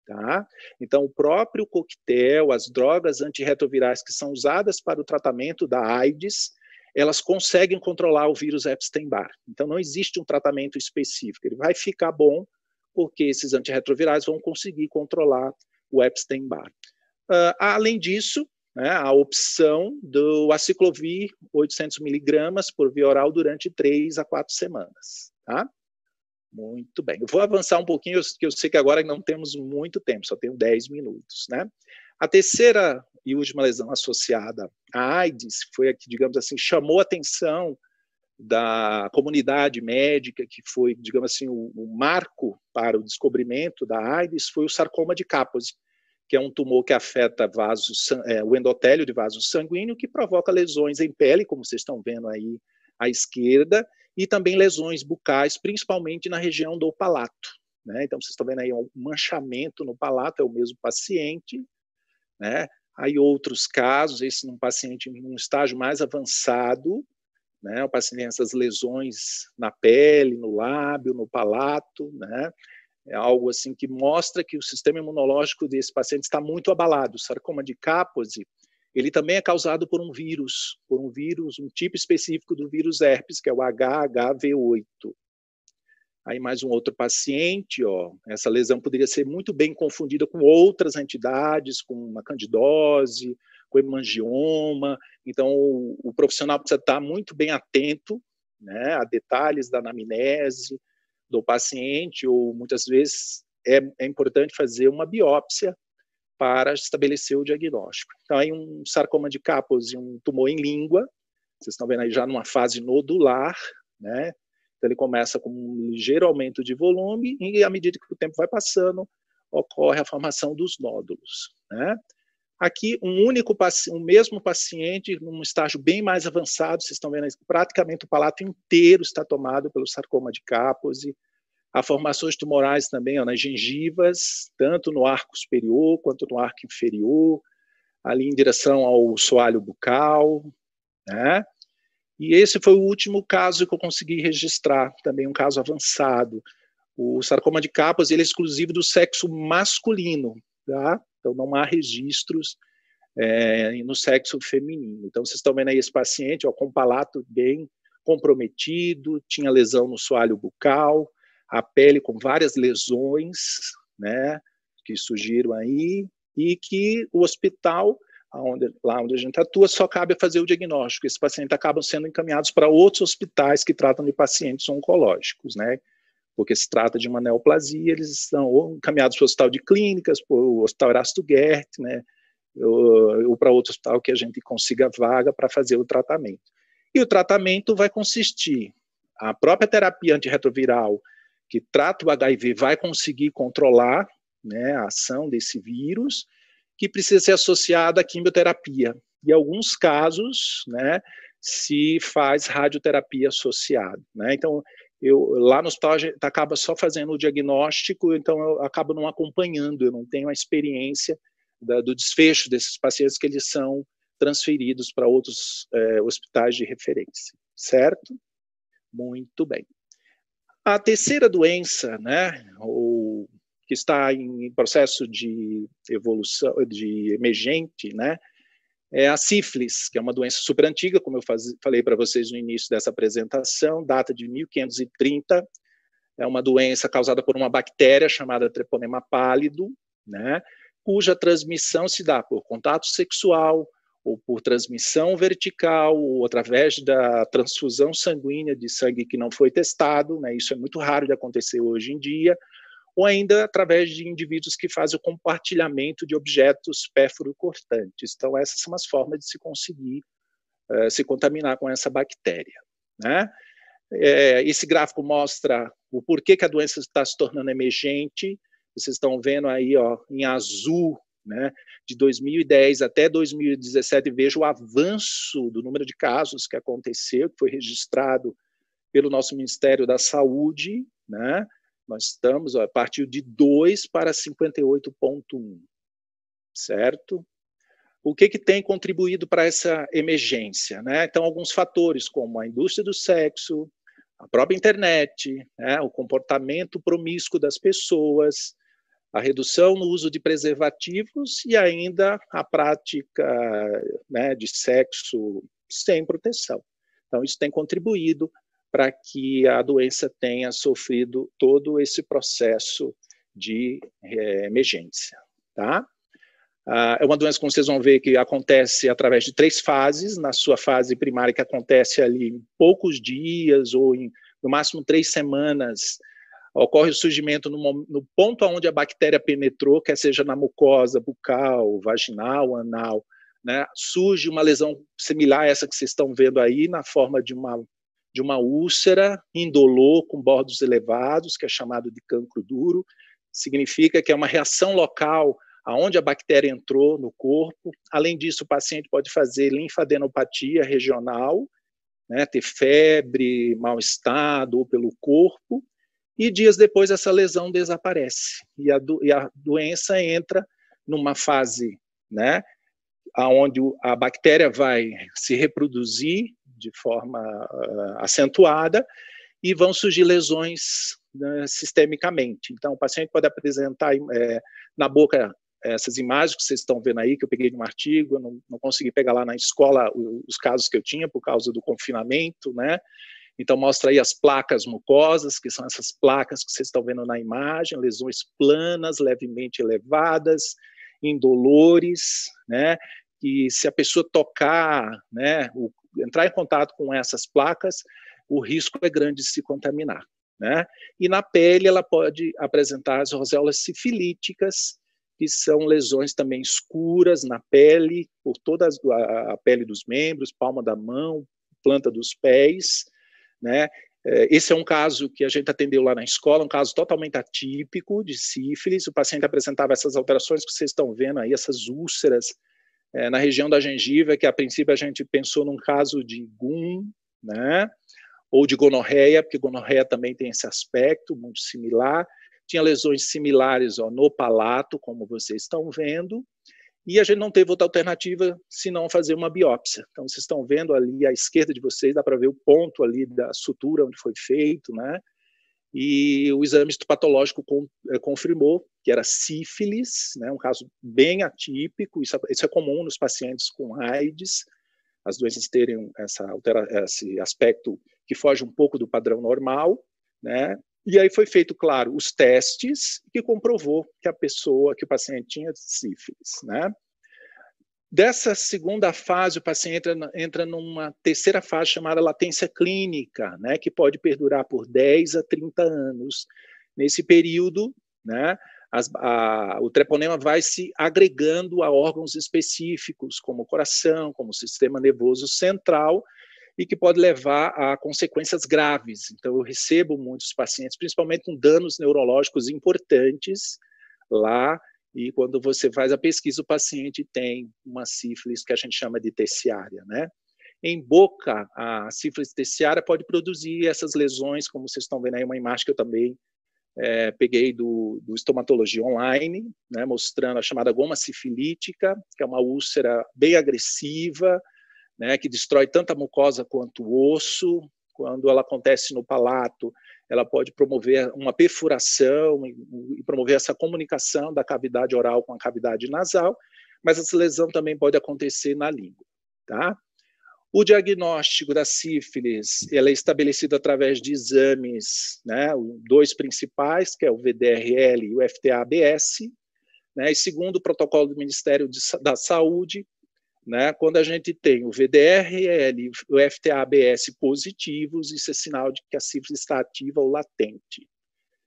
Tá? Então, o próprio coquetel, as drogas antirretrovirais que são usadas para o tratamento da AIDS, elas conseguem controlar o vírus Epstein-Barr. Então, não existe um tratamento específico. Ele vai ficar bom porque esses antirretrovirais vão conseguir controlar o Epstein-Barr. Uh, além disso, né, a opção do aciclovir 800 miligramas por via oral durante três a quatro semanas. Tá? Muito bem. Eu vou avançar um pouquinho, que eu sei que agora não temos muito tempo, só tenho 10 minutos. Né? A terceira e última lesão associada à AIDS foi a que, digamos assim, chamou a atenção da comunidade médica, que foi, digamos assim, o, o marco para o descobrimento da AIDS, foi o sarcoma de Kaposi, que é um tumor que afeta vaso, é, o endotélio de vaso sanguíneo, que provoca lesões em pele, como vocês estão vendo aí à esquerda, e também lesões bucais, principalmente na região do palato. Né? Então, vocês estão vendo aí um manchamento no palato, é o mesmo paciente. Né? Aí outros casos, esse num paciente em um estágio mais avançado, né? o paciente tem essas lesões na pele, no lábio, no palato, né? É algo assim que mostra que o sistema imunológico desse paciente está muito abalado. O sarcoma de Kaposi, ele também é causado por um vírus, por um vírus, um tipo específico do vírus herpes, que é o HHV8. Aí mais um outro paciente, ó, essa lesão poderia ser muito bem confundida com outras entidades, com uma candidose, com hemangioma. Então, o, o profissional precisa estar muito bem atento né, a detalhes da anamnese, do paciente, ou muitas vezes é, é importante fazer uma biópsia para estabelecer o diagnóstico. Então, aí um sarcoma de e um tumor em língua, vocês estão vendo aí já numa fase nodular, né? Então, ele começa com um ligeiro aumento de volume e, à medida que o tempo vai passando, ocorre a formação dos nódulos, né? Aqui, um único um mesmo paciente, num estágio bem mais avançado, vocês estão vendo, praticamente o palato inteiro está tomado pelo sarcoma de Kaposi. Há formações tumorais também ó, nas gengivas, tanto no arco superior quanto no arco inferior, ali em direção ao soalho bucal, né? E esse foi o último caso que eu consegui registrar, também um caso avançado. O sarcoma de Kaposi ele é exclusivo do sexo masculino, tá? Então, não há registros é, no sexo feminino. Então, vocês estão vendo aí esse paciente ó, com palato bem comprometido, tinha lesão no soalho bucal, a pele com várias lesões, né, que surgiram aí, e que o hospital, onde, lá onde a gente atua, só cabe fazer o diagnóstico. esse paciente acabam sendo encaminhados para outros hospitais que tratam de pacientes oncológicos, né, porque se trata de uma neoplasia, eles estão ou encaminhados para o hospital de clínicas, para o hospital Erasto Gert, né, ou, ou para outro hospital que a gente consiga vaga para fazer o tratamento. E o tratamento vai consistir, a própria terapia antirretroviral que trata o HIV vai conseguir controlar né, a ação desse vírus, que precisa ser associada à quimioterapia. E alguns casos, né, se faz radioterapia associada. Né? Então, eu lá no hospital a gente acaba só fazendo o diagnóstico, então eu acabo não acompanhando, eu não tenho a experiência da, do desfecho desses pacientes que eles são transferidos para outros é, hospitais de referência, certo? Muito bem. A terceira doença, né, ou que está em processo de evolução, de emergente, né, é a sífilis, que é uma doença super antiga, como eu faz, falei para vocês no início dessa apresentação, data de 1530. É uma doença causada por uma bactéria chamada Treponema pálido, né, cuja transmissão se dá por contato sexual, ou por transmissão vertical, ou através da transfusão sanguínea de sangue que não foi testado, né, isso é muito raro de acontecer hoje em dia, ou ainda através de indivíduos que fazem o compartilhamento de objetos pérfuro-cortantes. Então, essas são as formas de se conseguir uh, se contaminar com essa bactéria. Né? É, esse gráfico mostra o porquê que a doença está se tornando emergente. Vocês estão vendo aí ó, em azul, né, de 2010 até 2017, veja o avanço do número de casos que aconteceu, que foi registrado pelo nosso Ministério da Saúde, né? Nós estamos, ó, partiu de 2 para 58,1, certo? O que, que tem contribuído para essa emergência? Né? Então, alguns fatores, como a indústria do sexo, a própria internet, né? o comportamento promíscuo das pessoas, a redução no uso de preservativos e ainda a prática né, de sexo sem proteção. Então, isso tem contribuído para que a doença tenha sofrido todo esse processo de é, emergência. Tá? Ah, é uma doença, como vocês vão ver, que acontece através de três fases. Na sua fase primária, que acontece ali em poucos dias ou em, no máximo três semanas, ocorre o surgimento no, no ponto onde a bactéria penetrou, quer seja na mucosa bucal, vaginal, anal. Né? Surge uma lesão similar a essa que vocês estão vendo aí, na forma de uma de uma úlcera indolor com bordos elevados, que é chamado de cancro duro, significa que é uma reação local aonde a bactéria entrou no corpo. Além disso, o paciente pode fazer linfadenopatia regional, né, ter febre, mal-estar, ou pelo corpo, e dias depois essa lesão desaparece e a, do, e a doença entra numa fase, né, aonde a bactéria vai se reproduzir de forma uh, acentuada e vão surgir lesões né, sistemicamente. Então, o paciente pode apresentar é, na boca é, essas imagens que vocês estão vendo aí, que eu peguei de um artigo, eu não, não consegui pegar lá na escola os casos que eu tinha por causa do confinamento, né? Então, mostra aí as placas mucosas, que são essas placas que vocês estão vendo na imagem, lesões planas, levemente elevadas, indolores, né? E se a pessoa tocar né, o, entrar em contato com essas placas, o risco é grande de se contaminar. Né? E na pele ela pode apresentar as roséolas sifilíticas, que são lesões também escuras na pele, por toda a pele dos membros, palma da mão, planta dos pés, né? É, esse é um caso que a gente atendeu lá na escola, um caso totalmente atípico de sífilis. O paciente apresentava essas alterações que vocês estão vendo aí, essas úlceras é, na região da gengiva, que a princípio a gente pensou num caso de GUM, né? ou de gonorreia, porque gonorreia também tem esse aspecto muito similar. Tinha lesões similares ó, no palato, como vocês estão vendo, e a gente não teve outra alternativa senão fazer uma biópsia. Então, vocês estão vendo ali à esquerda de vocês, dá para ver o ponto ali da sutura onde foi feito, né? e o exame histopatológico eh, confirmou que era sífilis, né, um caso bem atípico, isso, é, isso é comum nos pacientes com AIDS, as doenças terem essa esse aspecto que foge um pouco do padrão normal, né, e aí foi feito, claro, os testes que comprovou que a pessoa, que o paciente tinha sífilis, né, Dessa segunda fase, o paciente entra, entra numa terceira fase chamada latência clínica, né, que pode perdurar por 10 a 30 anos. Nesse período, né, as, a, o treponema vai se agregando a órgãos específicos, como o coração, como o sistema nervoso central, e que pode levar a consequências graves. Então, eu recebo muitos pacientes, principalmente com danos neurológicos importantes, lá e quando você faz a pesquisa, o paciente tem uma sífilis que a gente chama de terciária, né? Em boca, a sífilis terciária pode produzir essas lesões, como vocês estão vendo aí, uma imagem que eu também é, peguei do, do estomatologia online, né, mostrando a chamada goma sifilítica, que é uma úlcera bem agressiva, né, que destrói tanto a mucosa quanto o osso, quando ela acontece no palato, ela pode promover uma perfuração e promover essa comunicação da cavidade oral com a cavidade nasal, mas essa lesão também pode acontecer na língua, tá? O diagnóstico da sífilis ela é estabelecido através de exames, né, dois principais, que é o VDRL e o FTABS, né, e segundo o protocolo do Ministério da Saúde, né? Quando a gente tem o VDRL é e o FTABS positivos, isso é sinal de que a sífilis está ativa ou latente.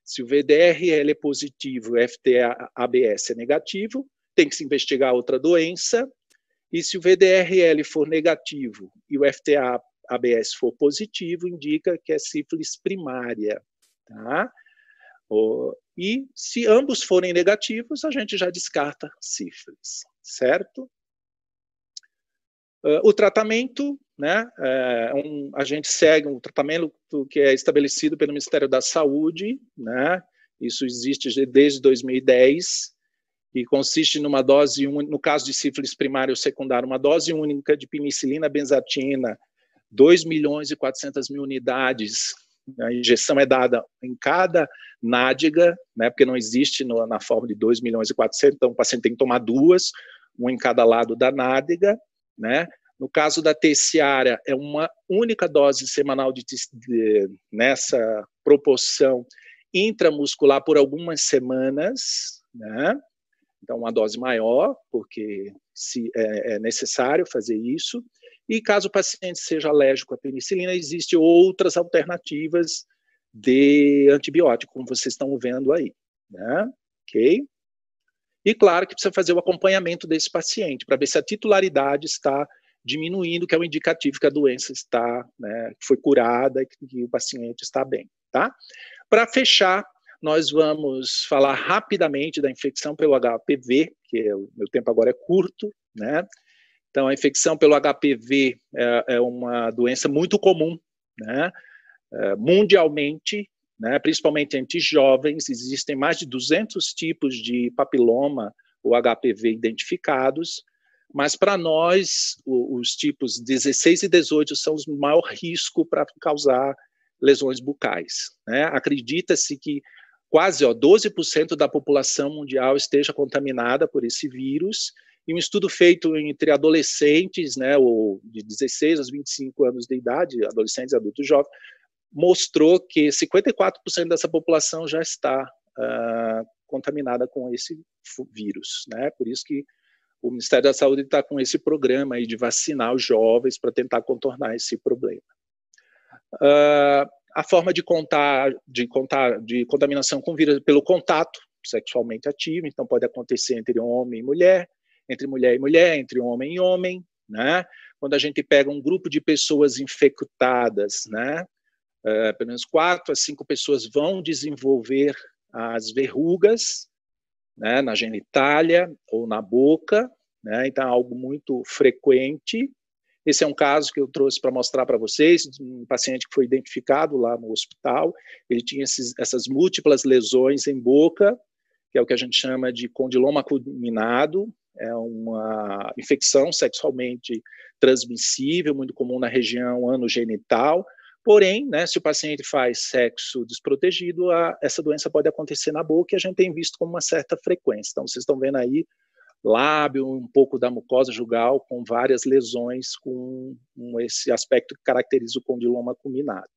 Se o VDRL é positivo e o FTABS é negativo, tem que se investigar outra doença. E se o VDRL for negativo e o FTABS for positivo, indica que é sífilis primária. Tá? E se ambos forem negativos, a gente já descarta sífilis, certo? Uh, o tratamento, né, é, é um, a gente segue um tratamento que é estabelecido pelo Ministério da Saúde, né, isso existe desde 2010, e consiste numa dose, no caso de sífilis primária ou secundária, uma dose única de penicilina benzatina, 2 milhões e 400 mil unidades. A injeção é dada em cada nádega, né, porque não existe no, na forma de 2 milhões e 400, então o paciente tem que tomar duas, uma em cada lado da nádega, né? No caso da terciária, é uma única dose semanal de, de, nessa proporção intramuscular por algumas semanas, né? Então, uma dose maior, porque se, é, é necessário fazer isso. E caso o paciente seja alérgico à penicilina, existem outras alternativas de antibiótico, como vocês estão vendo aí. Né? Ok? E claro que precisa fazer o acompanhamento desse paciente para ver se a titularidade está diminuindo, que é o um indicativo que a doença está, né, foi curada e que o paciente está bem, tá? Para fechar, nós vamos falar rapidamente da infecção pelo HPV, que é, o meu tempo agora é curto, né? Então, a infecção pelo HPV é, é uma doença muito comum, né? É, mundialmente, né, principalmente entre jovens, existem mais de 200 tipos de papiloma ou HPV identificados, mas para nós, os tipos 16 e 18 são os maior risco para causar lesões bucais. Né? Acredita-se que quase ó, 12% da população mundial esteja contaminada por esse vírus, e um estudo feito entre adolescentes, né, ou de 16 aos 25 anos de idade, adolescentes, adultos jovens, mostrou que 54% dessa população já está uh, contaminada com esse vírus, né? Por isso que o Ministério da Saúde está com esse programa aí de vacinar os jovens para tentar contornar esse problema. Uh, a forma de contar, de contar, de contaminação com vírus pelo contato sexualmente ativo, então pode acontecer entre homem e mulher, entre mulher e mulher, entre homem e homem, né? Quando a gente pega um grupo de pessoas infectadas, né? Eh, pelo menos quatro a cinco pessoas vão desenvolver as verrugas né, na genitália ou na boca, né, então é algo muito frequente. Esse é um caso que eu trouxe para mostrar para vocês, um paciente que foi identificado lá no hospital, ele tinha esses, essas múltiplas lesões em boca, que é o que a gente chama de condiloma acuminado, é uma infecção sexualmente transmissível, muito comum na região anogenital, Porém, né, se o paciente faz sexo desprotegido, a, essa doença pode acontecer na boca e a gente tem visto com uma certa frequência. Então, vocês estão vendo aí lábio, um pouco da mucosa jugal, com várias lesões, com, esse aspecto que caracteriza o condiloma culminado.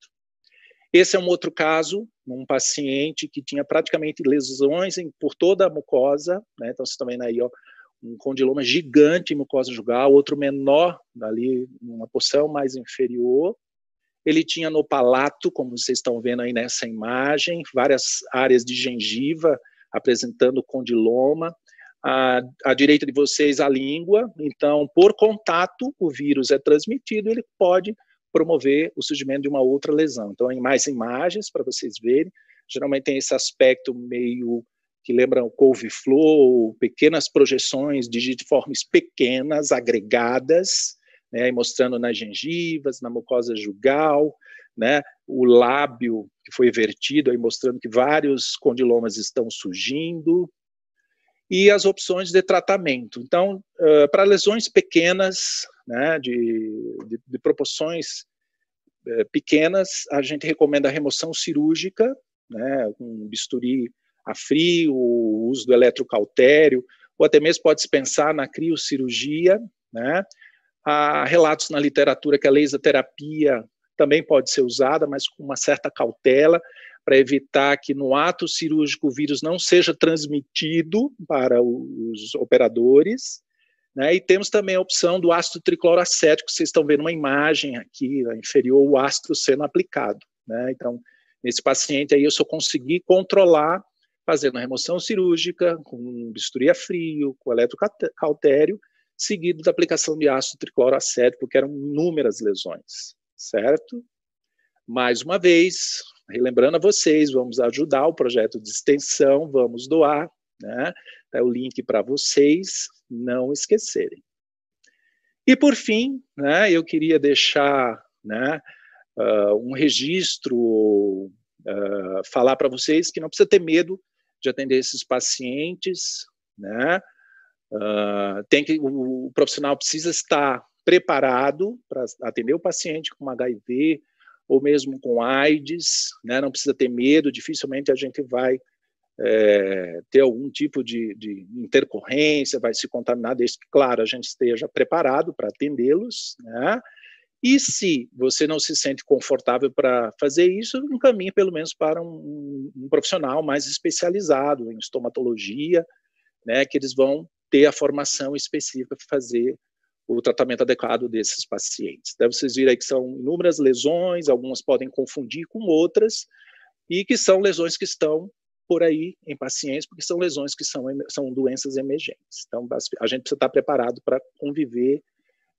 Esse é um outro caso, um paciente que tinha praticamente lesões em, por toda a mucosa, né? então vocês estão vendo aí, ó, um condiloma gigante em mucosa jugal, outro menor, ali uma porção mais inferior, ele tinha no palato, como vocês estão vendo aí nessa imagem, várias áreas de gengiva apresentando condiloma. À, à direita de vocês, a língua. Então, por contato, o vírus é transmitido, ele pode promover o surgimento de uma outra lesão. Então, em mais imagens para vocês verem. Geralmente tem esse aspecto meio que o couve-flor, pequenas projeções digitiformes pequenas, agregadas, né, mostrando nas gengivas, na mucosa jugal, né, o lábio que foi vertido, aí mostrando que vários condilomas estão surgindo, e as opções de tratamento. Então, uh, para lesões pequenas, né, de, de, de proporções pequenas, a gente recomenda a remoção cirúrgica, né, com bisturi a frio, o uso do eletrocautério, ou até mesmo pode se pensar na criocirurgia, né, Há relatos na literatura que a terapia também pode ser usada, mas com uma certa cautela, para evitar que no ato cirúrgico o vírus não seja transmitido para os operadores. Né? E temos também a opção do ácido tricloroacético, vocês estão vendo uma imagem aqui, né, inferior, o ácido sendo aplicado. Né? Então, nesse paciente aí eu só consegui controlar fazendo a remoção cirúrgica, com bisturi a frio, com eletrocautério, seguido da aplicação de ácido tricloroacético, que eram inúmeras lesões, certo? Mais uma vez, relembrando a vocês, vamos ajudar o projeto de extensão, vamos doar, né? É o link para vocês não esquecerem. E por fim, né, eu queria deixar né, uh, um registro, uh, falar para vocês que não precisa ter medo de atender esses pacientes, né? Ah, tem que o, o, profissional precisa estar preparado para atender o paciente com HIV ou mesmo com AIDS, né? Não precisa ter medo. Dificilmente a gente vai é, ter algum tipo de, de, intercorrência, vai se contaminar, desde que, claro, a gente esteja preparado para atendê-los, né? E se você não se sente confortável para fazer isso, encaminhe pelo menos para um, um, profissional mais especializado em estomatologia, né? Que eles vão ter a formação específica para fazer o tratamento adequado desses pacientes. Então, vocês viram aí que são inúmeras lesões, algumas podem confundir com outras, e que são lesões que estão por aí em pacientes, porque são lesões que são, são doenças emergentes. Então, a gente precisa estar preparado para conviver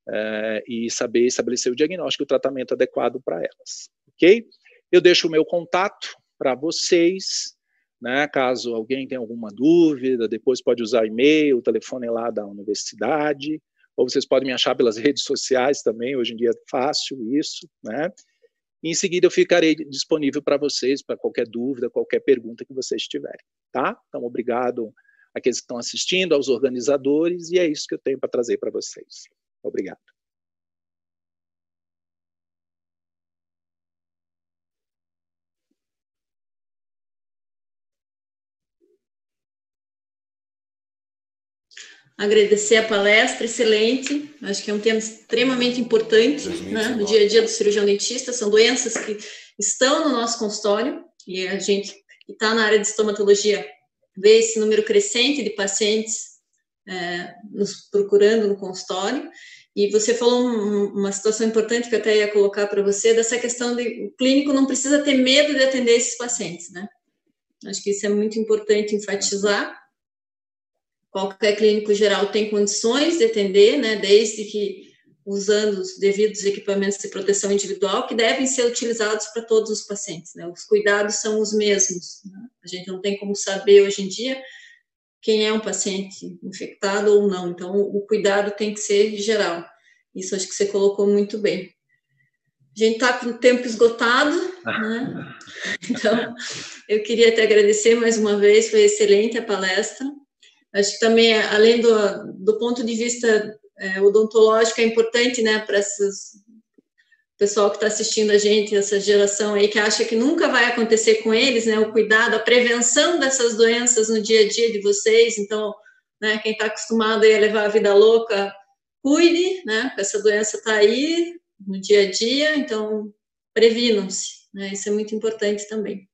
uh, e saber estabelecer o diagnóstico e o tratamento adequado para elas, ok? Eu deixo o meu contato para vocês, né? Caso alguém tenha alguma dúvida, depois pode usar e-mail, o telefone lá da universidade, ou vocês podem me achar pelas redes sociais também, hoje em dia é fácil isso, né? E em seguida eu ficarei disponível para vocês, para qualquer dúvida, qualquer pergunta que vocês tiverem, tá? Então, obrigado àqueles que estão assistindo, aos organizadores, e é isso que eu tenho para trazer para vocês. Obrigado. agradecer a palestra, excelente. Acho que é um tema extremamente importante né, no dia a dia do cirurgião dentista. São doenças que estão no nosso consultório e a gente que está na área de estomatologia vê esse número crescente de pacientes é, nos procurando no consultório. E você falou uma situação importante que eu até ia colocar para você, dessa questão de o clínico não precisa ter medo de atender esses pacientes, né? Acho que isso é muito importante enfatizar qualquer clínico geral tem condições de atender, né, desde que usando os devidos equipamentos de proteção individual, que devem ser utilizados para todos os pacientes. Né? Os cuidados são os mesmos. Né? A gente não tem como saber hoje em dia quem é um paciente infectado ou não. Então, o cuidado tem que ser geral. Isso acho que você colocou muito bem. A gente está com o tempo esgotado, né? Então, eu queria te agradecer mais uma vez, foi excelente a palestra. Acho que também, além do, do ponto de vista é, odontológico, é importante, né, para essas pessoal que está assistindo a gente, essa geração aí que acha que nunca vai acontecer com eles, né? O cuidado, a prevenção dessas doenças no dia a dia de vocês. Então, né, quem está acostumado a levar a vida louca, cuide, né? Essa doença está aí no dia a dia, então previnam-se, né? Isso é muito importante também.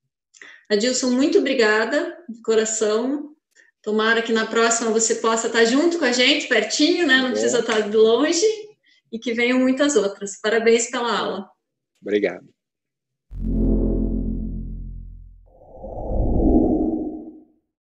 Adilson, muito obrigada, de coração. Tomara que na próxima você possa estar junto com a gente, pertinho, né? Não tá Bom. precisa estar de longe. E que venham muitas outras. Parabéns pela aula. Obrigado.